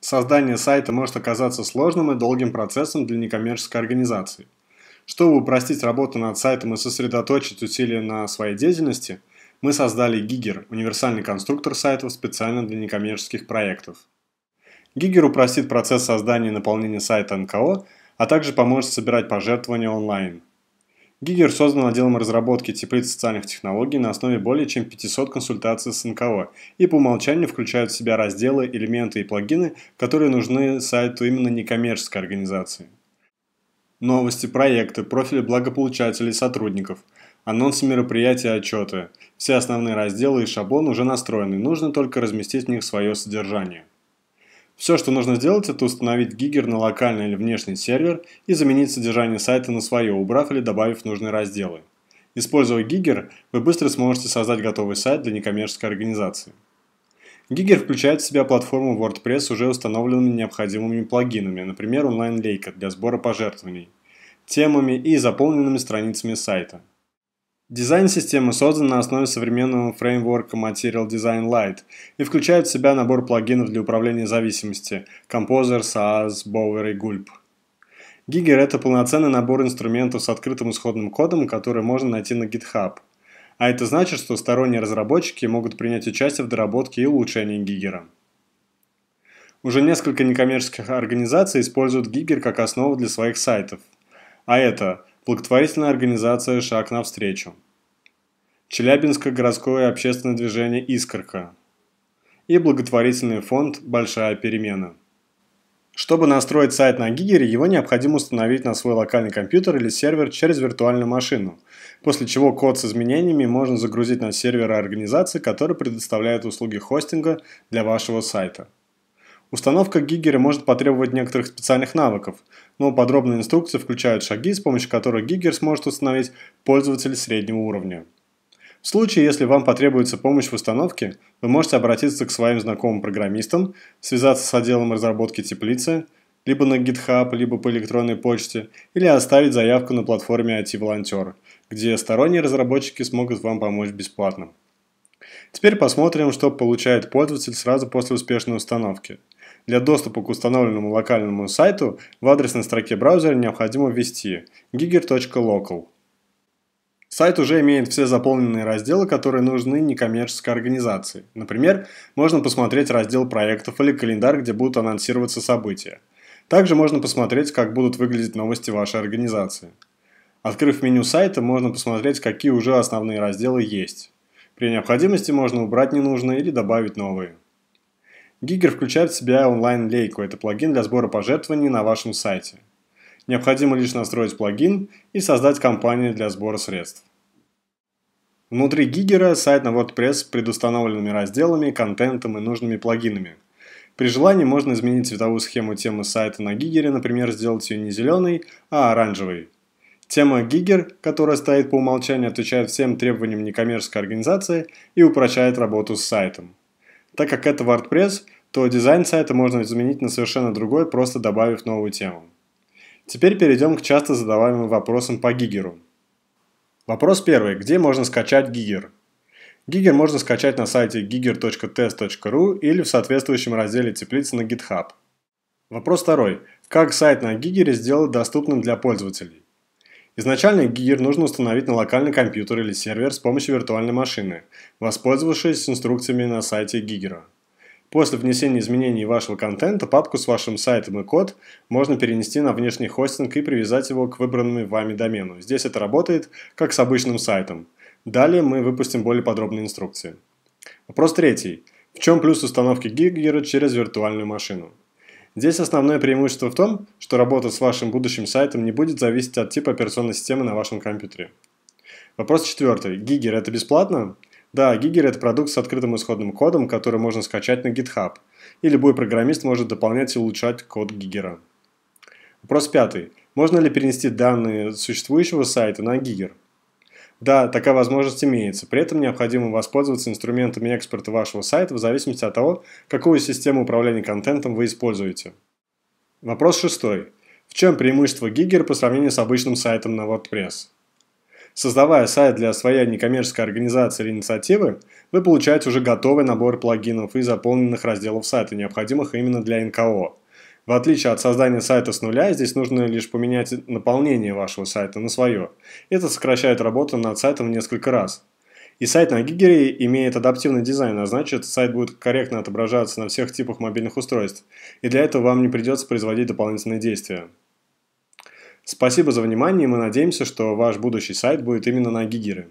Создание сайта может оказаться сложным и долгим процессом для некоммерческой организации. Чтобы упростить работу над сайтом и сосредоточить усилия на своей деятельности, мы создали Гигер – универсальный конструктор сайтов специально для некоммерческих проектов. Гигер упростит процесс создания и наполнения сайта НКО, а также поможет собирать пожертвования онлайн – Гигер создан отделом разработки теплиц социальных технологий на основе более чем 500 консультаций с НКО и по умолчанию включают в себя разделы, элементы и плагины, которые нужны сайту именно некоммерческой организации. Новости, проекты, профили благополучателей сотрудников, анонсы мероприятий и отчеты. Все основные разделы и шаблон уже настроены, нужно только разместить в них свое содержание. Все, что нужно сделать, это установить гигер на локальный или внешний сервер и заменить содержание сайта на свое, убрав или добавив нужные разделы. Используя Гигер, вы быстро сможете создать готовый сайт для некоммерческой организации. Гигер включает в себя платформу WordPress с уже установленными необходимыми плагинами, например, онлайн-лейка для сбора пожертвований, темами и заполненными страницами сайта – Дизайн системы создан на основе современного фреймворка Material Design Lite и включает в себя набор плагинов для управления зависимости Composer, SaaS, Bower и Gulp. Giger – это полноценный набор инструментов с открытым исходным кодом, который можно найти на GitHub. А это значит, что сторонние разработчики могут принять участие в доработке и улучшении Гигера. Уже несколько некоммерческих организаций используют Гигер как основу для своих сайтов. А это Благотворительная организация «Шаг навстречу». Челябинское городское общественное движение «Искорка» и благотворительный фонд «Большая перемена». Чтобы настроить сайт на Гигере, его необходимо установить на свой локальный компьютер или сервер через виртуальную машину, после чего код с изменениями можно загрузить на серверы организации, которые предоставляют услуги хостинга для вашего сайта – Установка гиггера может потребовать некоторых специальных навыков, но подробные инструкции включают шаги, с помощью которых гиггер сможет установить пользователь среднего уровня. В случае, если вам потребуется помощь в установке, вы можете обратиться к своим знакомым программистам, связаться с отделом разработки теплицы, либо на GitHub, либо по электронной почте, или оставить заявку на платформе IT-волонтер, где сторонние разработчики смогут вам помочь бесплатно. Теперь посмотрим, что получает пользователь сразу после успешной установки – для доступа к установленному локальному сайту в адресной строке браузера необходимо ввести giger.local. Сайт уже имеет все заполненные разделы, которые нужны некоммерческой организации. Например, можно посмотреть раздел проектов или календарь, где будут анонсироваться события. Также можно посмотреть, как будут выглядеть новости вашей организации. Открыв меню сайта, можно посмотреть, какие уже основные разделы есть. При необходимости можно убрать ненужные или добавить новые. Гигер включает в себя онлайн-лейку. Это плагин для сбора пожертвований на вашем сайте. Необходимо лишь настроить плагин и создать компанию для сбора средств. Внутри Гигера сайт на WordPress с предустановленными разделами, контентом и нужными плагинами. При желании можно изменить цветовую схему темы сайта на Гигере, например, сделать ее не зеленой, а оранжевой. Тема Гигер, которая стоит по умолчанию, отвечает всем требованиям некоммерческой организации и упрощает работу с сайтом. Так как это WordPress, то дизайн сайта можно изменить на совершенно другой, просто добавив новую тему. Теперь перейдем к часто задаваемым вопросам по Гигеру. Вопрос первый. Где можно скачать Гигер? Гигер можно скачать на сайте giger.test.ru или в соответствующем разделе теплицы на GitHub. Вопрос второй. Как сайт на Гигере сделать доступным для пользователей? Изначально Гигер нужно установить на локальный компьютер или сервер с помощью виртуальной машины, воспользовавшись инструкциями на сайте Гигера. После внесения изменений вашего контента папку с вашим сайтом и код можно перенести на внешний хостинг и привязать его к выбранному вами домену. Здесь это работает как с обычным сайтом. Далее мы выпустим более подробные инструкции. Вопрос третий. В чем плюс установки Gigera через виртуальную машину? Здесь основное преимущество в том, что работа с вашим будущим сайтом не будет зависеть от типа операционной системы на вашем компьютере. Вопрос четвертый. Гигер это бесплатно? Да, Гигер – это продукт с открытым исходным кодом, который можно скачать на GitHub, и любой программист может дополнять и улучшать код Гигера. Вопрос пятый. Можно ли перенести данные существующего сайта на Гигер? Да, такая возможность имеется. При этом необходимо воспользоваться инструментами экспорта вашего сайта в зависимости от того, какую систему управления контентом вы используете. Вопрос шестой. В чем преимущество Гигер по сравнению с обычным сайтом на WordPress? Создавая сайт для своей некоммерческой организации или инициативы, вы получаете уже готовый набор плагинов и заполненных разделов сайта, необходимых именно для НКО. В отличие от создания сайта с нуля, здесь нужно лишь поменять наполнение вашего сайта на свое. Это сокращает работу над сайтом в несколько раз. И сайт на Гигере имеет адаптивный дизайн, а значит сайт будет корректно отображаться на всех типах мобильных устройств, и для этого вам не придется производить дополнительные действия. Спасибо за внимание, мы надеемся, что ваш будущий сайт будет именно на Гигиры.